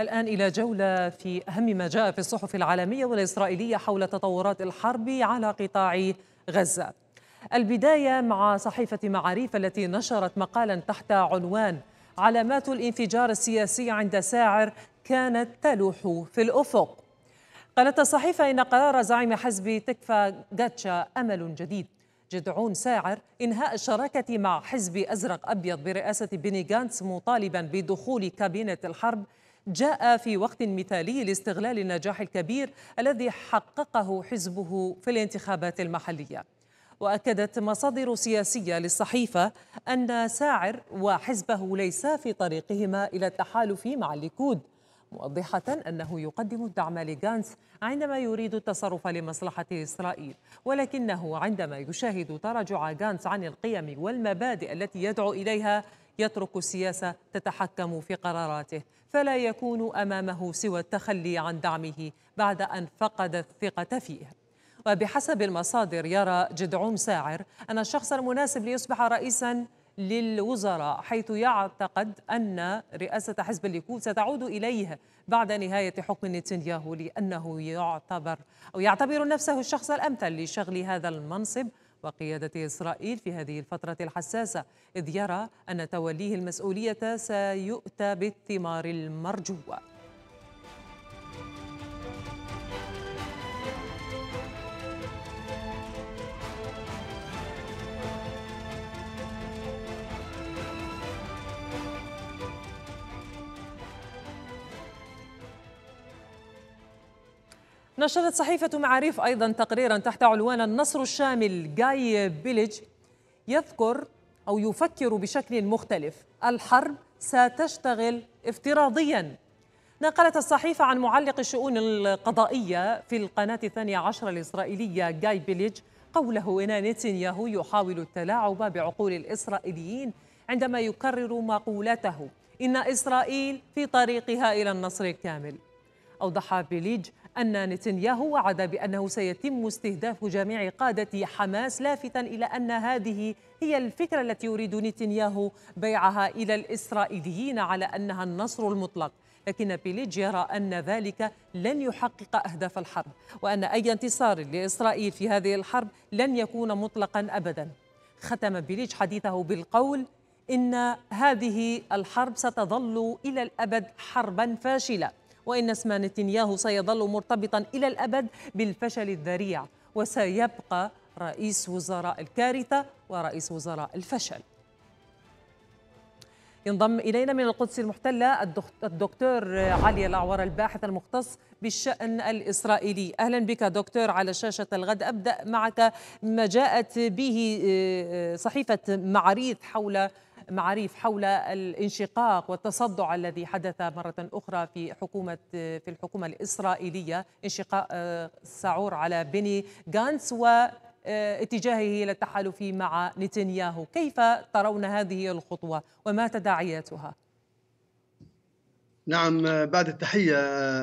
الآن إلى جولة في أهم ما جاء في الصحف العالمية والإسرائيلية حول تطورات الحرب على قطاع غزة البداية مع صحيفة معاريف التي نشرت مقالا تحت عنوان علامات الانفجار السياسي عند ساعر كانت تلوح في الأفق قالت الصحيفة إن قرار زعيم حزب تكفى جاتشا أمل جديد جدعون ساعر إنهاء الشراكة مع حزب أزرق أبيض برئاسة بني جانتس مطالبا بدخول كابينة الحرب جاء في وقت مثالي لاستغلال النجاح الكبير الذي حققه حزبه في الانتخابات المحليه واكدت مصادر سياسيه للصحيفه ان ساعر وحزبه ليسا في طريقهما الى التحالف مع الليكود موضحة أنه يقدم الدعم لغانس عندما يريد التصرف لمصلحة إسرائيل ولكنه عندما يشاهد تراجع غانس عن القيم والمبادئ التي يدعو إليها يترك السياسة تتحكم في قراراته فلا يكون أمامه سوى التخلي عن دعمه بعد أن فقد الثقة فيه وبحسب المصادر يرى جدعوم ساعر أن الشخص المناسب ليصبح رئيساً للوزراء حيث يعتقد أن رئاسة حزب الليكود ستعود إليه بعد نهاية حكم نتنياهو لأنه يعتبر أو يعتبر نفسه الشخص الأمثل لشغل هذا المنصب وقيادة إسرائيل في هذه الفترة الحساسة إذ يرى أن توليه المسؤولية سيؤتى بالثمار المرجوة نشرت صحيفة معاريف أيضا تقريرا تحت عنوان النصر الشامل جاي بيليج يذكر أو يفكر بشكل مختلف الحرب ستشتغل افتراضيا نقلت الصحيفة عن معلق الشؤون القضائية في القناة الثانية عشرة الإسرائيلية جاي بيليج قوله إن نتنياهو يحاول التلاعب بعقول الإسرائيليين عندما يكرر مقولته إن إسرائيل في طريقها إلى النصر الكامل أوضح بيليج أن نتنياهو وعد بأنه سيتم استهداف جميع قادة حماس لافتا إلى أن هذه هي الفكرة التي يريد نتنياهو بيعها إلى الإسرائيليين على أنها النصر المطلق لكن بيليج يرى أن ذلك لن يحقق أهداف الحرب وأن أي انتصار لإسرائيل في هذه الحرب لن يكون مطلقا أبدا ختم بيليج حديثه بالقول إن هذه الحرب ستظل إلى الأبد حربا فاشلة وإن اسم نتنياهو سيظل مرتبطا إلى الأبد بالفشل الذريع وسيبقى رئيس وزراء الكارثة ورئيس وزراء الفشل ينضم إلينا من القدس المحتلة الدكتور علي الأعور الباحث المختص بالشأن الإسرائيلي أهلا بك دكتور على شاشة الغد أبدأ معك ما جاءت به آه، آه، صحيفة معريض حول معاريف حول الانشقاق والتصدع الذي حدث مرة أخرى في حكومة في الحكومة الإسرائيلية انشقاق آه، سعور على بني غانس و اتجاهه الى التحالف مع نتنياهو، كيف ترون هذه الخطوه وما تداعياتها؟ نعم بعد التحية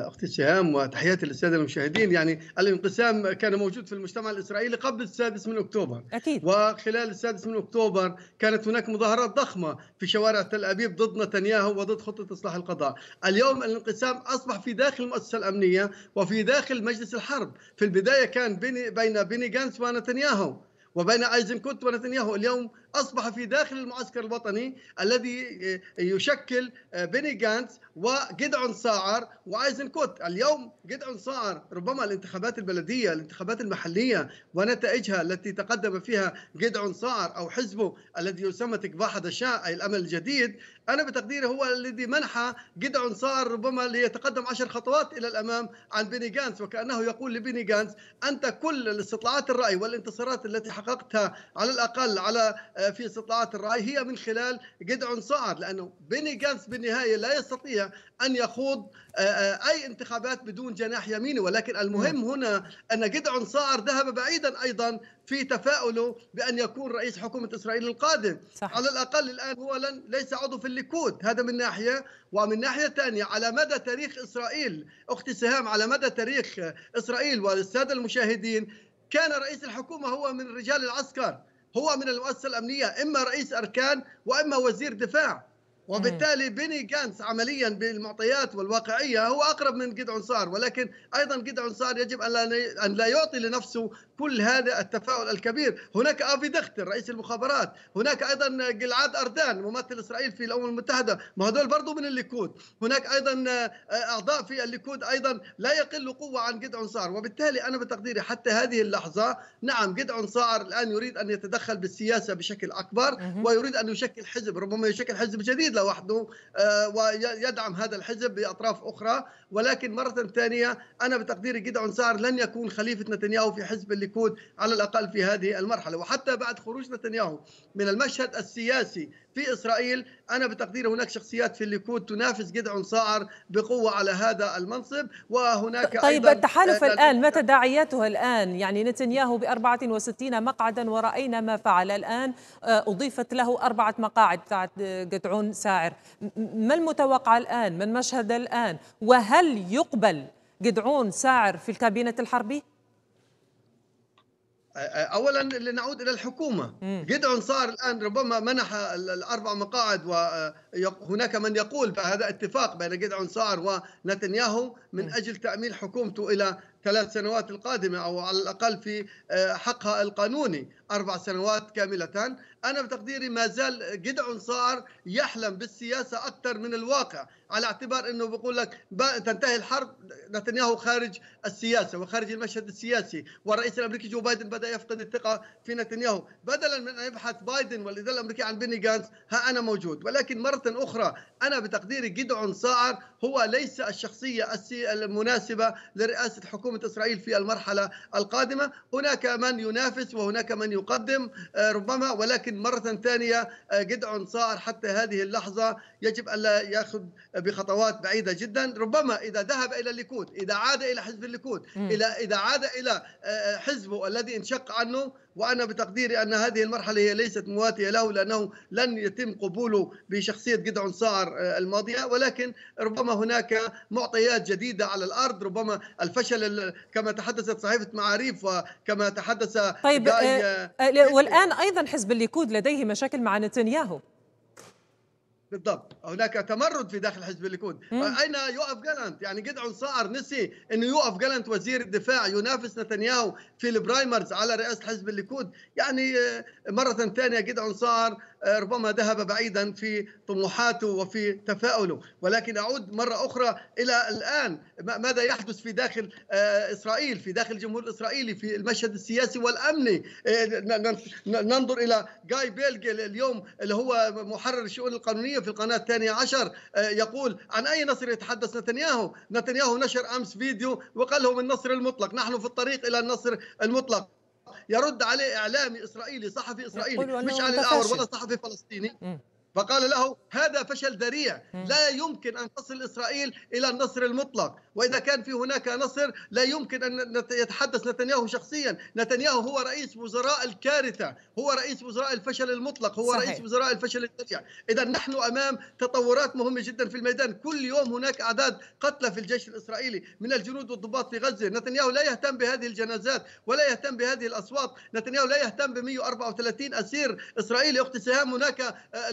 أختي سهام وتحياتي للسادة المشاهدين يعني الانقسام كان موجود في المجتمع الإسرائيلي قبل السادس من أكتوبر أكيد. وخلال السادس من أكتوبر كانت هناك مظاهرات ضخمة في شوارع تل أبيب ضد نتنياهو وضد خطة إصلاح القضاء اليوم الانقسام أصبح في داخل المؤسسة الأمنية وفي داخل مجلس الحرب في البداية كان بين بين بيني جانس ونتنياهو وبين ايزنكوت ونتنياهو اليوم أصبح في داخل المعسكر الوطني الذي آه، يشكل آه، بيني جانتس وجدعون ساعر وايزنكوت اليوم جدعون ساعر ربما الانتخابات البلدية الانتخابات المحلية ونتائجها التي تقدم فيها جدعون ساعر أو حزبه الذي يسمى تكباح دشاء أي الأمل الجديد أنا بتقديري هو الذي منحى جدعون ساعر ربما ليتقدم عشر خطوات إلى الأمام عن بيني جانتس وكأنه يقول لبيني جانتس أنت كل الاستطلاعات الرأي والانتصارات التي حققتها على الأقل على آه، آه، في استطلاعات الرأي هي من خلال جدعون سعد لأنه بني جانس بالنهاية لا يستطيع أن يخوض آه، آه، أي انتخابات بدون جناح يميني ولكن المهم نعم. هنا أن جدعون سعر ذهب بعيدا أيضا في تفاؤله بأن يكون رئيس حكومة إسرائيل القادم صح. على الأقل الآن هو لن ليس عضو في الليكود هذا من ناحية ومن ناحية ثانية على مدى تاريخ إسرائيل أختي سهام على مدى تاريخ إسرائيل والسادة المشاهدين كان رئيس الحكومة هو من رجال العسكر هو من المؤسسه الامنيه اما رئيس اركان واما وزير دفاع وبالتالي بيني جانس عمليا بالمعطيات والواقعيه هو اقرب من جدعون سار ولكن ايضا جدعون سار يجب ان لا ان لا يعطي لنفسه كل هذا التفاؤل الكبير، هناك افي دختر رئيس المخابرات، هناك ايضا جلعاد اردان ممثل اسرائيل في الامم المتحده، ما هذول برضه من الليكود، هناك ايضا آه، اعضاء في الليكود ايضا لا يقل قوه عن جدعون سار، وبالتالي انا بتقديري حتى هذه اللحظه نعم جدعون سار الان يريد ان يتدخل بالسياسه بشكل اكبر ويريد ان يشكل حزب ربما يشكل حزب جديد الحشد لوحده آه، ويدعم هذا الحزب باطراف اخرى ولكن مره ثانيه انا بتقديري جدعون سعر لن يكون خليفه نتنياهو في حزب الليكود على الاقل في هذه المرحله وحتى بعد خروج نتنياهو من المشهد السياسي في اسرائيل أنا بتقديري هناك شخصيات في الليكود تنافس جدعون صاعر بقوة على هذا المنصب وهناك طيب أيضا التحالف آه، الآن متى تداعياته آه، الآن يعني نتنياهو ب 64 مقعدا ورأينا ما فعل الآن آه، أضيفت له أربعة مقاعد بتاعت جدعون ساعر ما المتوقع الآن ما المشهد الآن وهل يقبل جدعون ساعر في الكابينة الحربي؟ اولا لنعود الى الحكومه جدعون صار الان ربما منح الاربع مقاعد وهناك من يقول بهذا اتفاق بين جدعون صار ونتنياهو من اجل تاميل حكومته الى ثلاث سنوات القادمه او على الاقل في آه، حقها القانوني أربع سنوات كاملة أنا بتقديري ما زال جدع صائر يحلم بالسياسة أكثر من الواقع على اعتبار أنه بقول لك تنتهي الحرب نتنياهو خارج السياسة وخارج المشهد السياسي والرئيس الأمريكي جو بايدن بدأ يفقد الثقة في نتنياهو بدلا من أن يبحث بايدن والإدارة الأمريكية عن بيني جانس ها أنا موجود ولكن مرة أخرى أنا بتقديري جدع صائر هو ليس الشخصية المناسبة لرئاسة حكومة إسرائيل في المرحلة القادمة هناك من ينافس وهناك من يقدم آه، ربما ولكن مرة ثانية آه، جدعون صار حتى هذه اللحظة يجب ألا يأخذ بخطوات بعيدة جدا ربما إذا ذهب إلى الليكود إذا عاد إلى حزب الليكود إذا عاد إلى آه، حزبه الذي انشق عنه وأنا بتقديري أن هذه المرحلة هي ليست مواتية له لأنه لن يتم قبوله بشخصية جدعون صاعر آه، الماضية ولكن ربما هناك معطيات جديدة على الأرض ربما الفشل كما تحدثت صحيفة معاريف وكما تحدث طيب آه، آه، والآن أيضا حزب الليكود لديه مشاكل مع نتنياهو بالضبط هناك تمرد في داخل حزب الليكود اين يوقف جالانت يعني جدعون صقر نسي انه يوقف جالانت وزير الدفاع ينافس نتنياهو في البرايمرز على رئاسه حزب الليكود يعني آه، مره ثانيه جدعون صار ربما ذهب بعيدا في طموحاته وفي تفاؤله ولكن أعود مرة أخرى إلى الآن ماذا يحدث في داخل آه، إسرائيل في داخل الجمهور الإسرائيلي في المشهد السياسي والأمني آه، ننظر إلى جاي بيلج اليوم اللي هو محرر الشؤون القانونية في القناة الثانية عشر آه، يقول عن أي نصر يتحدث نتنياهو نتنياهو نشر أمس فيديو وقال من النصر المطلق نحن في الطريق إلى النصر المطلق يرد عليه اعلامي اسرائيلي صحفي اسرائيلي مش علي الاور ولا صحفي فلسطيني م. فقال له هذا فشل ذريع لا يمكن أن تصل إسرائيل إلى النصر المطلق واذا كان في هناك نصر لا يمكن ان يتحدث نتنياهو شخصيا، نتنياهو هو رئيس وزراء الكارثه، هو رئيس وزراء الفشل المطلق، هو صحيح. رئيس وزراء الفشل الذريع، اذا نحن امام تطورات مهمه جدا في الميدان، كل يوم هناك اعداد قتلى في الجيش الاسرائيلي من الجنود والضباط في غزه، نتنياهو لا يهتم بهذه الجنازات ولا يهتم بهذه الاصوات، نتنياهو لا يهتم ب 134 اسير اسرائيلي اخت سهام هناك آه،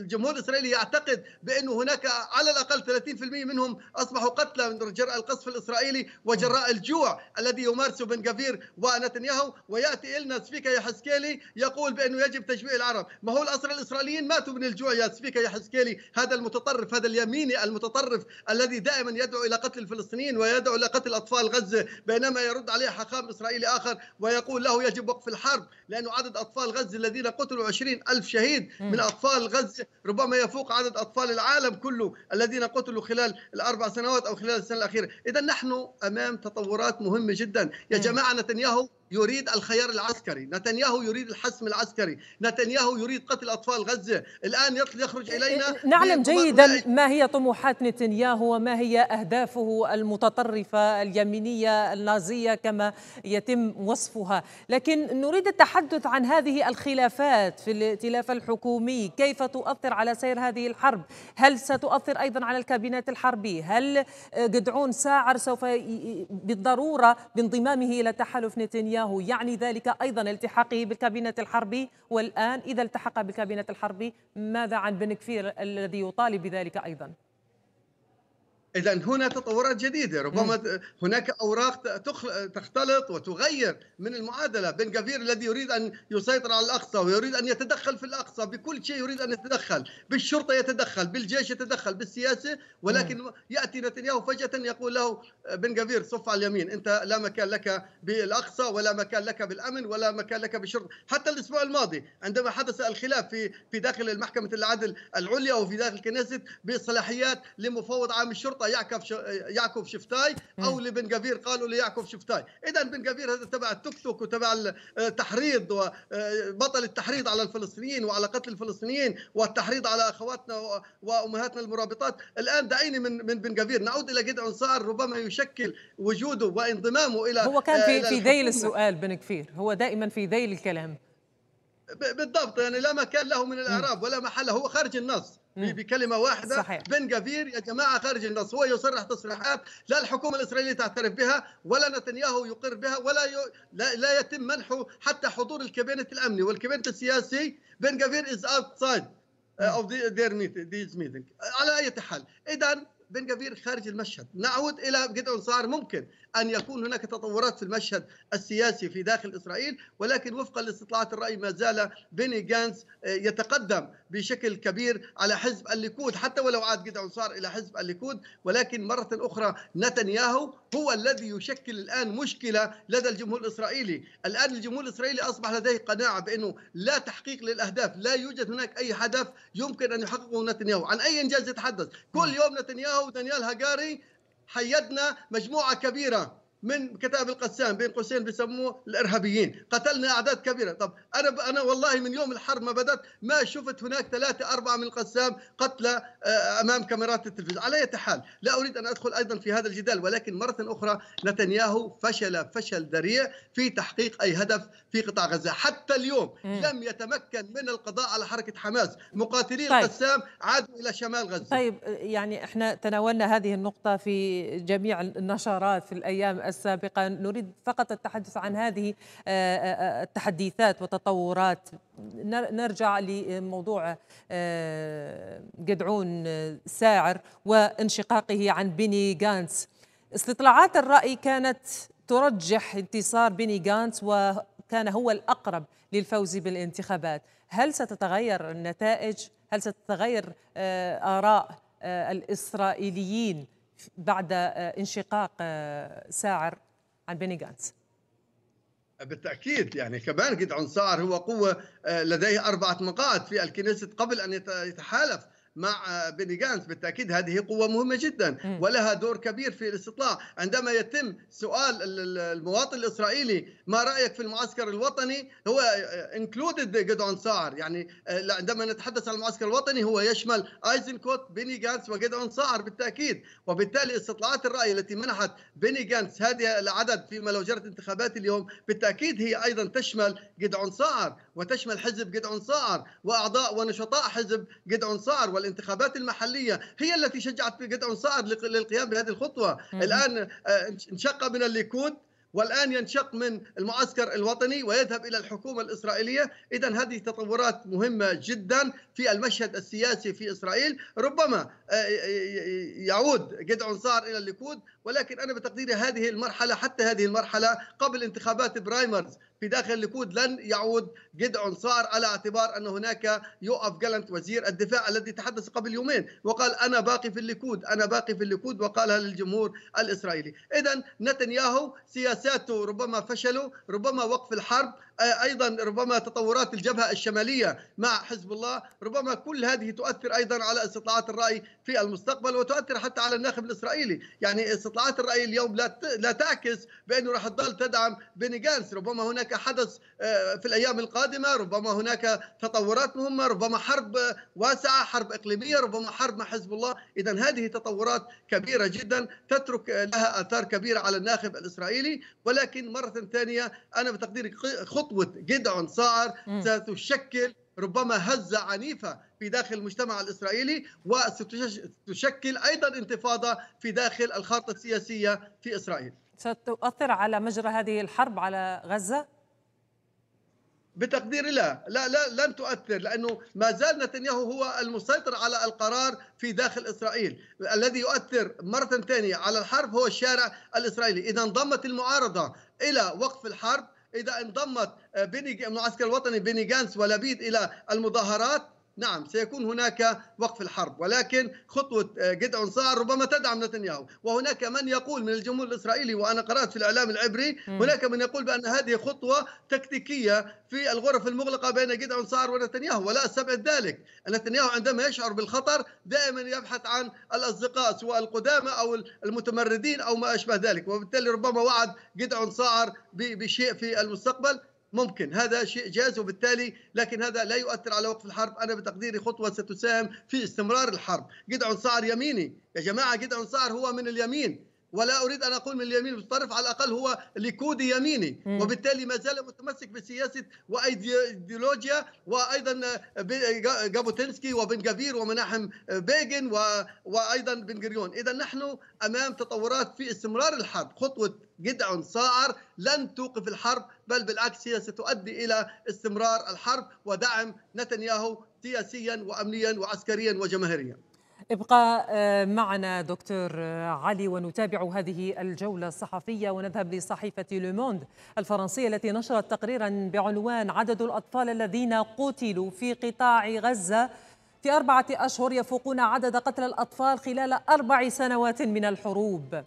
الجمهور الاسرائيلي يعتقد بانه هناك على الاقل 30% منهم اصبحوا قتلى من رجال جراء القصف الإسرائيلي وجراء الجوع الذي يمارسه بن غفير ونتنياهو ويأتي إلنا سفيكا يا حسكيلي يقول بأنه يجب تجويع العرب ما هو الأسرى الإسرائيليين ماتوا من الجوع يا سفيكا يا حسكيلي، هذا المتطرف هذا اليميني المتطرف الذي دائما يدعو إلى قتل الفلسطينيين ويدعو إلى قتل أطفال غزة بينما يرد عليه حاخام إسرائيلي آخر ويقول له يجب وقف الحرب لأنه عدد أطفال غزة الذين قتلوا 20 ألف شهيد من أطفال غزة ربما يفوق عدد أطفال العالم كله الذين قتلوا خلال الأربع سنوات أو خلال السنة الأخيرة اخره، اذا نحن امام تطورات مهمه جدا، يا نعم. جماعه نتنياهو يريد الخيار العسكري نتنياهو يريد الحسم العسكري نتنياهو يريد قتل أطفال غزة الآن يخرج إيه، إلينا إيه، نعلم جيدا ما هي طموحات نتنياهو وما هي أهدافه المتطرفة اليمينية النازية كما يتم وصفها لكن نريد التحدث عن هذه الخلافات في الائتلاف الحكومي كيف تؤثر على سير هذه الحرب هل ستؤثر أيضا على الكابينات الحربي هل قدعون ساعر سوف بالضرورة بانضمامه إلى تحالف نتنياهو نتنياهو يعني ذلك أيضا التحاقه بالكابينة الحربي والآن إذا التحق بالكابينة الحربي ماذا عن بن كفير الذي يطالب بذلك أيضا؟ اذا هنا تطورات جديده ربما هناك اوراق تختلط وتغير من المعادله بن غفير الذي يريد ان يسيطر على الاقصى ويريد ان يتدخل في الاقصى بكل شيء يريد ان يتدخل بالشرطه يتدخل بالجيش يتدخل بالسياسه ولكن ياتي نتنياهو فجاه يقول له بن غفير صف على اليمين انت لا مكان لك بالاقصى ولا مكان لك بالامن ولا مكان لك بالشرطه حتى الاسبوع الماضي عندما حدث الخلاف في في داخل المحكمه العدل العليا وفي داخل الكنيست بصلاحيات لمفوض عام الشرطه خطه يعقوب يعقوب شفتاي او لبن قفير قالوا ليعقوب شفتاي اذا بن قفير هذا تبع التوك توك وتبع التحريض آه، وبطل آه، التحريض على الفلسطينيين وعلى قتل الفلسطينيين والتحريض على اخواتنا وامهاتنا المرابطات الان دعيني من من بن قفير نعود الى جدعون صار ربما يشكل وجوده وانضمامه الى هو كان في آه، في ذيل السؤال بن كفير هو دائما في ذيل الكلام بالضبط يعني لا مكان له من الاعراب ولا محل هو خارج النص بكلمه واحده صحيح. بن جافير يا جماعه خارج النص هو يصرح تصريحات لا الحكومه الاسرائيليه تعترف بها ولا نتنياهو يقر بها ولا ي... لا, لا يتم منحه حتى حضور الكابينه الامني والكابينه السياسي بن جافير از اوتسايد اوف ذير ميتنج على اي حال اذا بن جافير خارج المشهد نعود الى جدعون صار ممكن ان يكون هناك تطورات في المشهد السياسي في داخل اسرائيل ولكن وفقا لاستطلاعات الراي ما زال بيني جانس آه، يتقدم بشكل كبير على حزب الليكود حتى ولو عاد جدعون صار الى حزب الليكود ولكن مره اخرى نتنياهو هو الذي يشكل الان مشكله لدى الجمهور الاسرائيلي، الان الجمهور الاسرائيلي اصبح لديه قناعه بانه لا تحقيق للاهداف، لا يوجد هناك اي هدف يمكن ان يحققه نتنياهو، عن اي انجاز يتحدث؟ كل يوم نتنياهو دانيال هاجاري حيدنا مجموعة كبيرة من كتاب القسام بين قوسين بيسموه الارهابيين قتلنا اعداد كبيره طب انا انا والله من يوم الحرب ما بدات ما شفت هناك ثلاثه اربعه من القسام قتلى آه، امام كاميرات التلفزيون على اية حال لا اريد ان ادخل ايضا في هذا الجدال ولكن مره اخرى نتنياهو فشل فشل ذريع في تحقيق اي هدف في قطاع غزه حتى اليوم م. لم يتمكن من القضاء على حركه حماس مقاتلي طيب. القسام عادوا الى شمال غزه طيب يعني احنا تناولنا هذه النقطه في جميع النشرات في الايام السابقة نريد فقط التحدث عن هذه آه، آه، آه، التحديثات وتطورات نرجع لموضوع جدعون ساعر وانشقاقه عن بيني غانتس استطلاعات الرأي كانت ترجح انتصار بيني غانتس وكان هو الأقرب للفوز بالانتخابات هل ستتغير النتائج؟ هل ستتغير آراء الإسرائيليين بعد آه، انشقاق آه، ساعر عن بيني جانس بالتاكيد يعني كمان جدعون ساعر هو قوه آه، لديه اربعه مقاعد في الكنيست قبل ان يتحالف مع بني جانس بالتاكيد هذه قوه مهمه جدا ولها دور كبير في الاستطلاع عندما يتم سؤال المواطن الاسرائيلي ما رايك في المعسكر الوطني هو انكلودد جدعون سعر يعني آه، عندما نتحدث عن المعسكر الوطني هو يشمل ايزنكوت بني جانس وجدعون سعر بالتاكيد وبالتالي استطلاعات الراي التي منحت بني جانس هذه العدد فيما لو جرت انتخابات اليوم بالتاكيد هي ايضا تشمل جدعون سعر وتشمل حزب قدعون صاعر وأعضاء ونشطاء حزب قدعون صاعر والانتخابات المحلية هي التي شجعت جدعون قدعون صاعر للقيام بهذه الخطوة الآن آه، انشق من الليكود والان ينشق من المعسكر الوطني ويذهب الى الحكومه الاسرائيليه، اذا هذه تطورات مهمه جدا في المشهد السياسي في اسرائيل، ربما آه، يعود جدعون صار الى الليكود، ولكن انا بتقديري هذه المرحله حتى هذه المرحله قبل انتخابات برايمرز في داخل الليكود لن يعود جدعون صار على اعتبار أن هناك يؤف جالنت وزير الدفاع الذي تحدث قبل يومين وقال أنا باقي في الليكود أنا باقي في الليكود وقالها للجمهور الإسرائيلي إذا نتنياهو سياساته ربما فشلوا ربما وقف الحرب ايضا ربما تطورات الجبهه الشماليه مع حزب الله ربما كل هذه تؤثر ايضا على استطلاعات الراي في المستقبل وتؤثر حتى على الناخب الاسرائيلي يعني استطلاعات الراي اليوم لا لا تعكس بانه راح تظل تدعم بيني جانس ربما هناك حدث آه، في الايام القادمه ربما هناك تطورات مهمه ربما حرب واسعه حرب اقليميه ربما حرب مع حزب الله اذا هذه تطورات كبيره جدا تترك لها اثار كبيره على الناخب الاسرائيلي ولكن مره ثانيه انا بتقديري خطوه خطوة جدعون صار ستشكل ربما هزة عنيفة في داخل المجتمع الإسرائيلي وستشكل أيضا انتفاضة في داخل الخارطة السياسية في إسرائيل ستؤثر على مجرى هذه الحرب على غزة؟ بتقديري لا لا لا لن تؤثر لانه ما زال نتنياهو هو المسيطر على القرار في داخل اسرائيل الذي يؤثر مره ثانيه على الحرب هو الشارع الاسرائيلي اذا انضمت المعارضه الى وقف الحرب اذا انضمت بيني المعسكر الوطني بيني جانس ولبيد الى المظاهرات نعم سيكون هناك وقف الحرب ولكن خطوة آه، جدعون صار ربما تدعم نتنياهو وهناك من يقول من الجمهور الإسرائيلي وأنا قرأت في الإعلام العبري هناك من يقول بأن هذه خطوة تكتيكية في الغرف المغلقة بين جدعون صار ونتنياهو ولا أستبعد ذلك نتنياهو عندما يشعر بالخطر دائما يبحث عن الأصدقاء سواء القدامى أو المتمردين أو ما أشبه ذلك وبالتالي ربما وعد جدعون صار بشيء في المستقبل ممكن هذا شيء جاز وبالتالي لكن هذا لا يؤثر على وقف الحرب أنا بتقديري خطوة ستساهم في استمرار الحرب جدع صعر يميني يا جماعة جدع صعر هو من اليمين ولا اريد ان اقول من اليمين المتطرف على الاقل هو ليكودي يميني وبالتالي ما زال متمسك بسياسه وايديولوجيا وايضا جابوتنسكي وبن جافير ومناحم بيجن وايضا بن جريون اذا نحن امام تطورات في استمرار الحرب خطوه جدع صاعر لن توقف الحرب بل بالعكس هي ستؤدي الى استمرار الحرب ودعم نتنياهو سياسيا وامنيا وعسكريا وجماهيريا ابقى آه، معنا دكتور آه، علي ونتابع هذه الجولة الصحفية ونذهب لصحيفة لوموند الفرنسية التي نشرت تقريرا بعنوان عدد الأطفال الذين قتلوا في قطاع غزة في أربعة أشهر يفوقون عدد قتل الأطفال خلال أربع سنوات من الحروب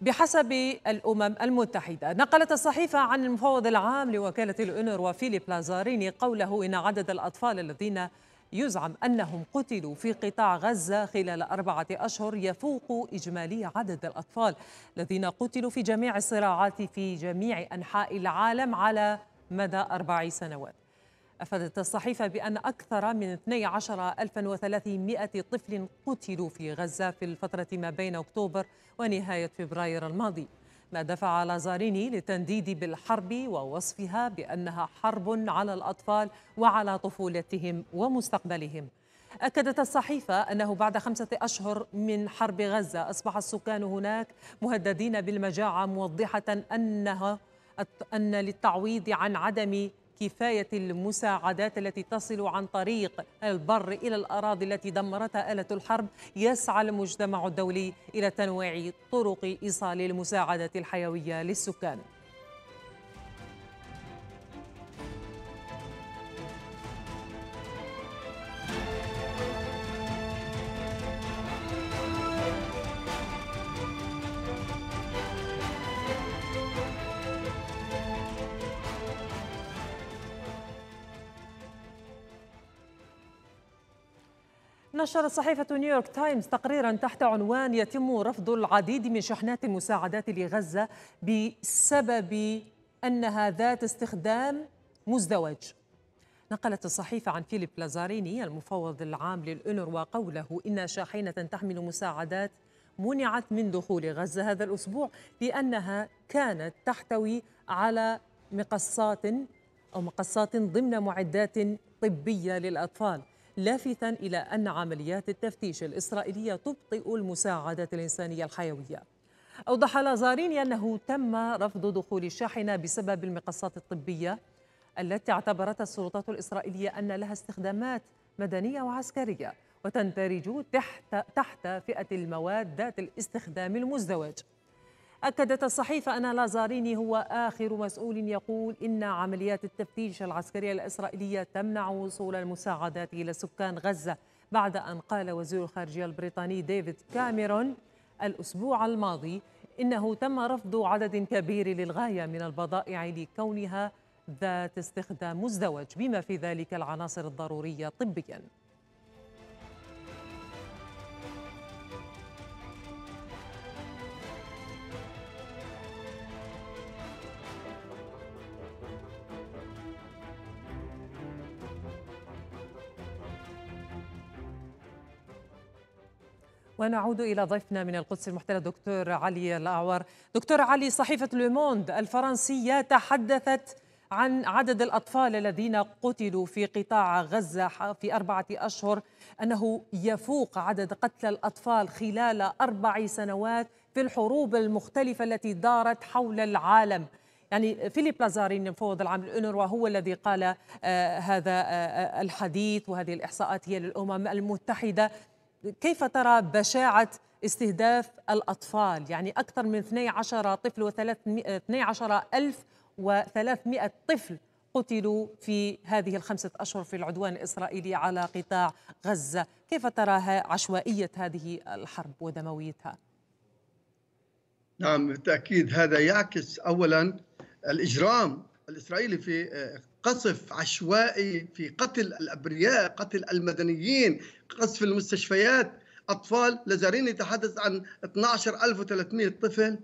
بحسب الأمم المتحدة نقلت الصحيفة عن المفوض العام لوكالة الأونروا وفيليب لازاريني قوله إن عدد الأطفال الذين يزعم أنهم قتلوا في قطاع غزة خلال أربعة أشهر يفوق إجمالي عدد الأطفال الذين قتلوا في جميع الصراعات في جميع أنحاء العالم على مدى أربع سنوات أفادت الصحيفة بأن أكثر من 12300 طفل قتلوا في غزة في الفترة ما بين أكتوبر ونهاية فبراير الماضي ما دفع لازاريني للتنديد بالحرب ووصفها بأنها حرب على الأطفال وعلى طفولتهم ومستقبلهم أكدت الصحيفة أنه بعد خمسة أشهر من حرب غزة أصبح السكان هناك مهددين بالمجاعة موضحة أنها أن للتعويض عن عدم كفاية المساعدات التي تصل عن طريق البر إلى الأراضي التي دمرتها آلة الحرب يسعى المجتمع الدولي إلى تنويع طرق إيصال المساعدات الحيوية للسكان نشرت صحيفة نيويورك تايمز تقريرا تحت عنوان يتم رفض العديد من شحنات المساعدات لغزة بسبب أنها ذات استخدام مزدوج نقلت الصحيفة عن فيليب لازاريني المفوض العام للأونروا قوله إن شاحنة تحمل مساعدات منعت من دخول غزة هذا الأسبوع لأنها كانت تحتوي على مقصات أو مقصات ضمن معدات طبية للأطفال لافتا إلى أن عمليات التفتيش الإسرائيلية تبطئ المساعدة الإنسانية الحيوية أوضح لازاريني أنه تم رفض دخول الشاحنة بسبب المقصات الطبية التي اعتبرتها السلطات الإسرائيلية أن لها استخدامات مدنية وعسكرية وتندرج تحت تحت فئة المواد ذات الاستخدام المزدوج أكدت الصحيفة أن لازاريني هو آخر مسؤول يقول إن عمليات التفتيش العسكرية الإسرائيلية تمنع وصول المساعدات إلى سكان غزة بعد أن قال وزير الخارجية البريطاني ديفيد كاميرون الأسبوع الماضي إنه تم رفض عدد كبير للغاية من البضائع لكونها ذات استخدام مزدوج بما في ذلك العناصر الضرورية طبياً ونعود إلى ضيفنا من القدس المحتلة دكتور علي الأعور دكتور علي صحيفة لوموند الفرنسية تحدثت عن عدد الأطفال الذين قتلوا في قطاع غزة في أربعة أشهر أنه يفوق عدد قتل الأطفال خلال أربع سنوات في الحروب المختلفة التي دارت حول العالم يعني فيليب لازارين المفوض العام للأونروا هو الذي قال آه هذا آه،, آه الحديث وهذه الإحصاءات هي للأمم المتحدة كيف ترى بشاعة استهداف الأطفال يعني أكثر من 12 طفل و 12 ألف و300 طفل قتلوا في هذه الخمسة أشهر في العدوان الإسرائيلي على قطاع غزة كيف تراها عشوائية هذه الحرب ودمويتها؟ نعم بالتأكيد هذا يعكس أولا الإجرام الإسرائيلي في آه، قصف عشوائي في قتل الأبرياء قتل المدنيين قصف المستشفيات أطفال لازارين يتحدث عن 12300 طفل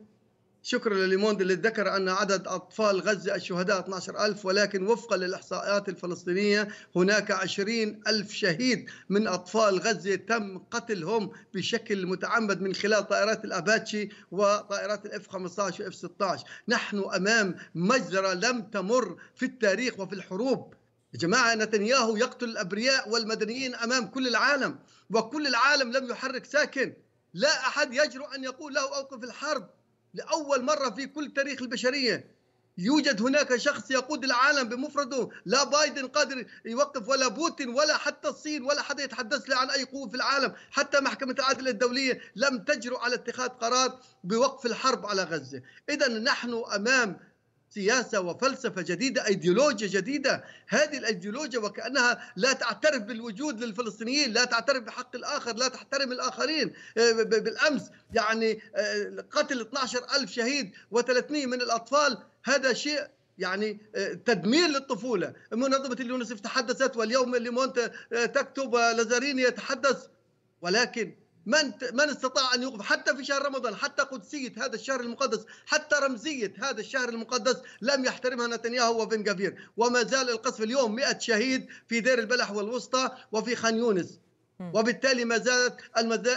شكرا لليموند اللي ذكر أن عدد أطفال غزة الشهداء 12 ألف ولكن وفقا للإحصاءات الفلسطينية هناك 20 ألف شهيد من أطفال غزة تم قتلهم بشكل متعمد من خلال طائرات الأباتشي وطائرات الاف 15 واف 16 نحن أمام مجزرة لم تمر في التاريخ وفي الحروب يا جماعة نتنياهو يقتل الأبرياء والمدنيين أمام كل العالم وكل العالم لم يحرك ساكن لا أحد يجرؤ أن يقول له أوقف الحرب لاول مره في كل تاريخ البشريه يوجد هناك شخص يقود العالم بمفرده لا بايدن قادر يوقف ولا بوتين ولا حتى الصين ولا حدا يتحدث لي عن أي قوة في العالم حتى محكمة العدل الدولية لم تجرؤ على اتخاذ قرار بوقف الحرب على غزة إذا نحن أمام سياسة وفلسفة جديدة أيديولوجيا جديدة هذه الأيديولوجيا وكأنها لا تعترف بالوجود للفلسطينيين لا تعترف بحق الآخر لا تحترم الآخرين آه، بالأمس يعني آه، قتل 12 ألف شهيد و300 من الأطفال هذا شيء يعني آه، تدمير للطفولة منظمة اليونسف تحدثت واليوم ليمونت تكتب لازاريني يتحدث ولكن من من استطاع ان يوقف حتى في شهر رمضان حتى قدسيه هذا الشهر المقدس حتى رمزيه هذا الشهر المقدس لم يحترمها نتنياهو وبن جفير وما زال القصف اليوم 100 شهيد في دير البلح والوسطى وفي خان يونس وبالتالي ما زالت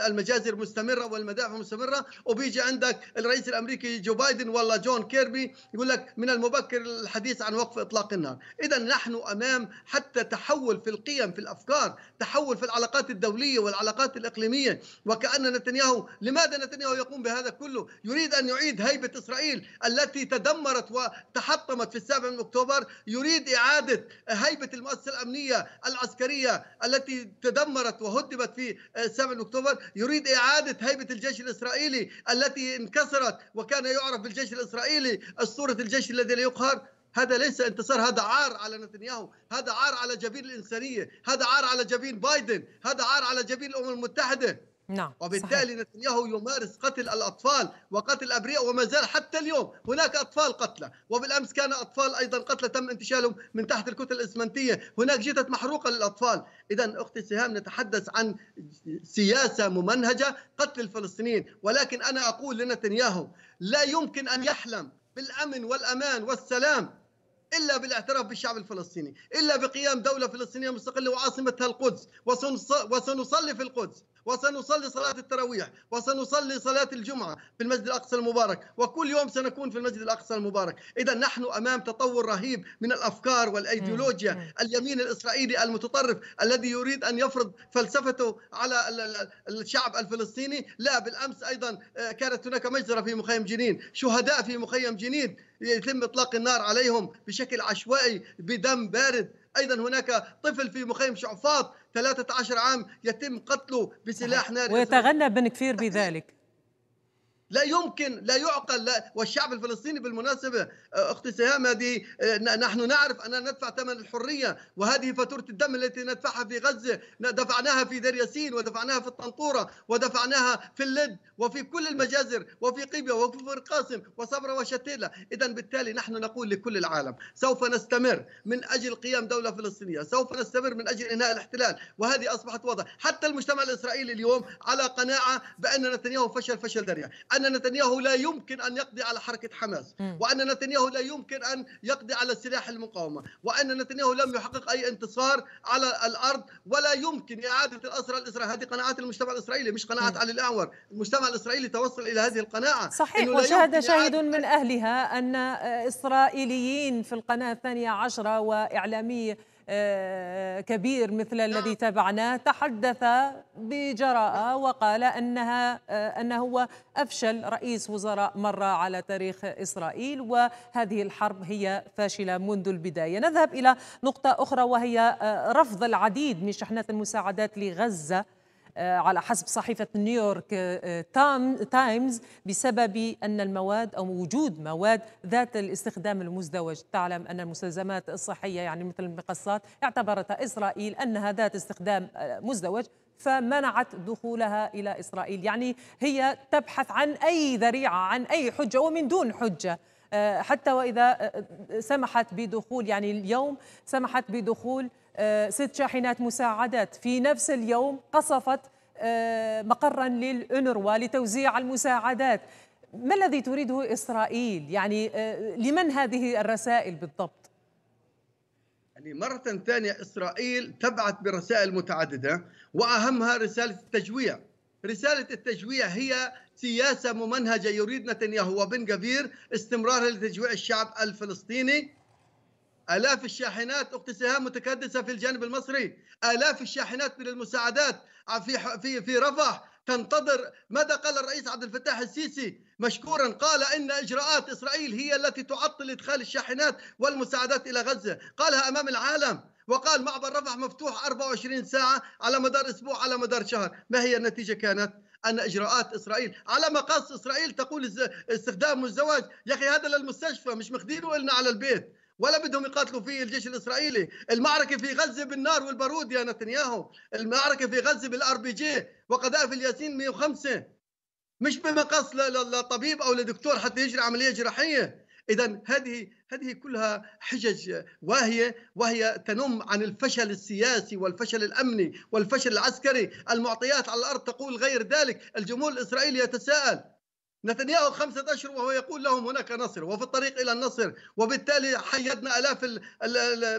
المجازر مستمره والمدافع مستمره وبيجي عندك الرئيس الامريكي جو بايدن ولا جون كيربي يقول لك من المبكر الحديث عن وقف اطلاق النار، اذا نحن امام حتى تحول في القيم في الافكار، تحول في العلاقات الدوليه والعلاقات الاقليميه، وكان نتنياهو لماذا نتنياهو يقوم بهذا كله؟ يريد ان يعيد هيبه اسرائيل التي تدمرت وتحطمت في السابع من اكتوبر، يريد اعاده هيبه المؤسسه الامنيه العسكريه التي تدمرت وهدمت في 7 آه، اكتوبر يريد اعاده هيبه الجيش الاسرائيلي التي انكسرت وكان يعرف بالجيش الاسرائيلي اسطوره الجيش الذي لا يقهر هذا ليس انتصار هذا عار على نتنياهو هذا عار على جبين الإنسانية هذا عار على جبين بايدن هذا عار على جبين الأمم المتحدة نعم وبالتالي صحيح. نتنياهو يمارس قتل الاطفال وقتل الابرياء وما زال حتى اليوم هناك اطفال قتلى وبالامس كان اطفال ايضا قتلى تم انتشالهم من تحت الكتل الاسمنتيه هناك جثث محروقه للاطفال اذا اختي سهام نتحدث عن سياسه ممنهجه قتل الفلسطينيين ولكن انا اقول لنتنياهو لا يمكن ان يحلم بالامن والامان والسلام الا بالاعتراف بالشعب الفلسطيني، الا بقيام دوله فلسطينيه مستقله وعاصمتها القدس، وسنصلي في القدس، وسنصلي صلاة التراويح وسنصلي صلاة الجمعة في المسجد الأقصى المبارك وكل يوم سنكون في المسجد الأقصى المبارك إذا نحن أمام تطور رهيب من الأفكار والأيديولوجيا اليمين الإسرائيلي المتطرف الذي يريد أن يفرض فلسفته على الشعب الفلسطيني لا بالأمس أيضا آه، كانت هناك مجزرة في مخيم جنين شهداء في مخيم جنين يتم إطلاق النار عليهم بشكل عشوائي بدم بارد أيضا هناك طفل في مخيم شعفاط 13 عام يتم قتله بسلاح ناري ويتغنى بن كفير بذلك لا يمكن لا يعقل لا والشعب الفلسطيني بالمناسبة آه، أختي سهام هذه آه، نحن نعرف أننا ندفع ثمن الحرية وهذه فاتورة الدم التي ندفعها في غزة دفعناها في دير ياسين ودفعناها في الطنطورة ودفعناها في اللد وفي كل المجازر وفي قيبيا وفي القاسم قاسم وصبرة وشتيلة إذا بالتالي نحن نقول لكل العالم سوف نستمر من أجل قيام دولة فلسطينية سوف نستمر من أجل إنهاء الاحتلال وهذه أصبحت واضحة حتى المجتمع الإسرائيلي اليوم على قناعة بأن نتنياهو فشل فشل ذريع أن نتنياهو لا يمكن أن يقضي على حركة حماس وأن نتنياهو لا يمكن أن يقضي على سلاح المقاومة وأن نتنياهو لم يحقق أي انتصار على الأرض ولا يمكن إعادة الأسرى الإسرائيلية هذه قناعات المجتمع الإسرائيلي مش قناعات علي الأعور المجتمع الإسرائيلي توصل إلى هذه القناعة صحيح وشهد شاهد من أهلها أن إسرائيليين في القناة الثانية عشرة واعلاميه آه، كبير مثل نعم. الذي تابعناه تحدث بجراءة وقال أنها آه، أنه هو أفشل رئيس وزراء مرة على تاريخ إسرائيل وهذه الحرب هي فاشلة منذ البداية نذهب إلى نقطة أخرى وهي آه، رفض العديد من شحنات المساعدات لغزة آه، على حسب صحيفة نيويورك آه، تايمز بسبب أن المواد أو وجود مواد ذات الاستخدام المزدوج تعلم أن المستلزمات الصحية يعني مثل المقصات اعتبرت إسرائيل أنها ذات استخدام آه، مزدوج فمنعت دخولها الى اسرائيل، يعني هي تبحث عن اي ذريعه، عن اي حجه ومن دون حجه. حتى واذا سمحت بدخول يعني اليوم سمحت بدخول آه، ست شاحنات مساعدات في نفس اليوم قصفت آه، مقرا للأنروا لتوزيع المساعدات ما الذي تريده إسرائيل؟ يعني آه، لمن هذه الرسائل بالضبط؟ يعني مرة ثانية إسرائيل تبعث برسائل متعددة وأهمها رسالة التجويع رسالة التجويع هي سياسة ممنهجة يريد نتنياهو وبن غفير استمرار لتجويع الشعب الفلسطيني آلاف الشاحنات أخت سهام متكدسة في الجانب المصري آلاف الشاحنات من المساعدات في في في رفح تنتظر ماذا قال الرئيس عبد الفتاح السيسي مشكورا قال ان اجراءات اسرائيل هي التي تعطل ادخال الشاحنات والمساعدات الى غزه قالها امام العالم وقال معبر رفح مفتوح 24 ساعه على مدار اسبوع على مدار شهر ما هي النتيجه كانت ان اجراءات اسرائيل على مقاس اسرائيل تقول استخدام الزواج يا اخي هذا للمستشفى مش مخدينه لنا على البيت ولا بدهم يقاتلوا فيه الجيش الاسرائيلي، المعركه في غزه بالنار والبارود يا نتنياهو، المعركه في غزه بالار بي جي وقذائف الياسين 105 مش بمقص لطبيب او لدكتور حتى يجري عمليه جراحيه، اذا هذه هذه كلها حجج واهيه وهي تنم عن الفشل السياسي والفشل الامني والفشل العسكري، المعطيات على الارض تقول غير ذلك، الجمهور الاسرائيلي يتساءل نتنياهو خمسة أشهر وهو يقول لهم هناك نصر وفي الطريق إلى النصر وبالتالي حيدنا ألاف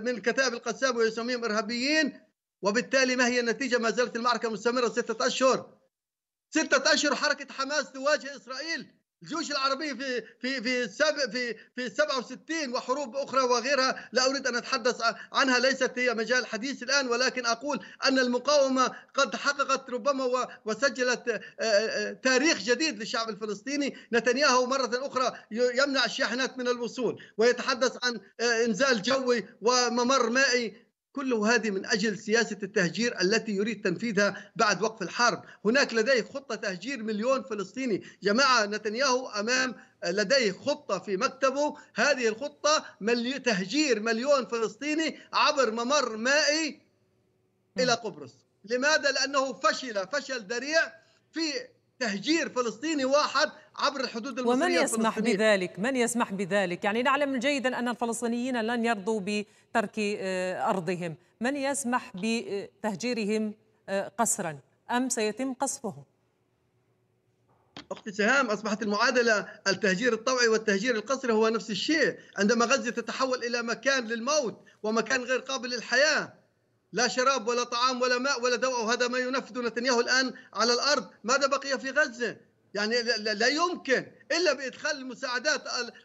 من كتاب القسام ويسميهم إرهابيين وبالتالي ما هي النتيجة ما زالت المعركة مستمرة ستة أشهر ستة أشهر حركة حماس تواجه إسرائيل الجيوش العربيه في في في سب في في 67 وحروب اخرى وغيرها لا اريد ان اتحدث عنها ليست هي مجال حديث الان ولكن اقول ان المقاومه قد حققت ربما وسجلت آه، آه، تاريخ جديد للشعب الفلسطيني نتنياهو مره اخرى يمنع الشاحنات من الوصول ويتحدث عن آه، انزال جوي وممر مائي كله هذه من أجل سياسة التهجير التي يريد تنفيذها بعد وقف الحرب هناك لديه خطة تهجير مليون فلسطيني جماعة نتنياهو أمام لديه خطة في مكتبه هذه الخطة ملي تهجير مليون فلسطيني عبر ممر مائي إلى قبرص لماذا؟ لأنه فشل فشل ذريع في تهجير فلسطيني واحد عبر الحدود المصرية ومن يسمح بذلك من يسمح بذلك يعني نعلم جيدا أن الفلسطينيين لن يرضوا بترك آه، أرضهم من يسمح بتهجيرهم آه، قسرا أم سيتم قصفهم اختي سهام اصبحت المعادله التهجير الطوعي والتهجير القسري هو نفس الشيء، عندما غزه تتحول الى مكان للموت ومكان غير قابل للحياه. لا شراب ولا طعام ولا ماء ولا دواء وهذا ما ينفذ نتنياهو الان على الارض، ماذا بقي في غزه؟ يعني لا يمكن الا بادخال المساعدات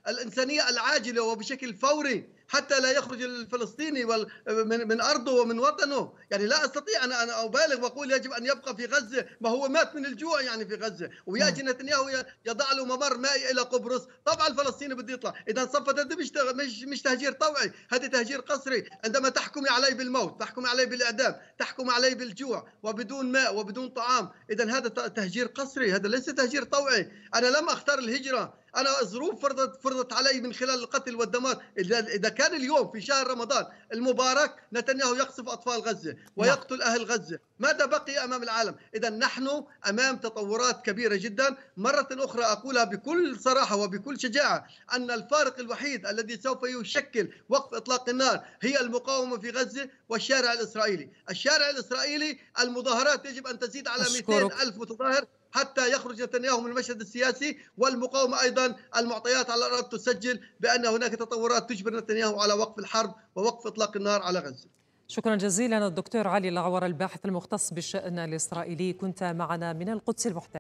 الانسانيه العاجله وبشكل فوري حتى لا يخرج الفلسطيني من, من أرضه ومن وطنه يعني لا أستطيع أنا أنا أبالغ وأقول يجب أن يبقى في غزة ما هو مات من الجوع يعني في غزة ويأتي نعم. نتنياهو يضع له ممر مائي إلى قبرص طبعا الفلسطيني بده يطلع إذا صفت هذا مش مش تهجير طوعي هذا تهجير قسري عندما تحكمي عليه بالموت تحكمي عليه بالإعدام تحكم عليه بالجوع وبدون ماء وبدون طعام إذا هذا تهجير قسري هذا ليس تهجير طوعي أنا لم أختار الهجرة انا ظروف فرضت فرضت علي من خلال القتل والدمار اذا كان اليوم في شهر رمضان المبارك نتنياهو يقصف اطفال غزه ويقتل اهل غزه ماذا بقي امام العالم اذا نحن امام تطورات كبيره جدا مره اخرى اقولها بكل صراحه وبكل شجاعه ان الفارق الوحيد الذي سوف يشكل وقف اطلاق النار هي المقاومه في غزه والشارع الاسرائيلي الشارع الاسرائيلي المظاهرات يجب ان تزيد على 200 الف متظاهر حتى يخرج نتنياهو من المشهد السياسي والمقاومه ايضا المعطيات على الارض تسجل بان هناك تطورات تجبر نتنياهو على وقف الحرب ووقف اطلاق النار على غزه. شكرا جزيلا الدكتور علي العور الباحث المختص بالشان الاسرائيلي كنت معنا من القدس المحتله.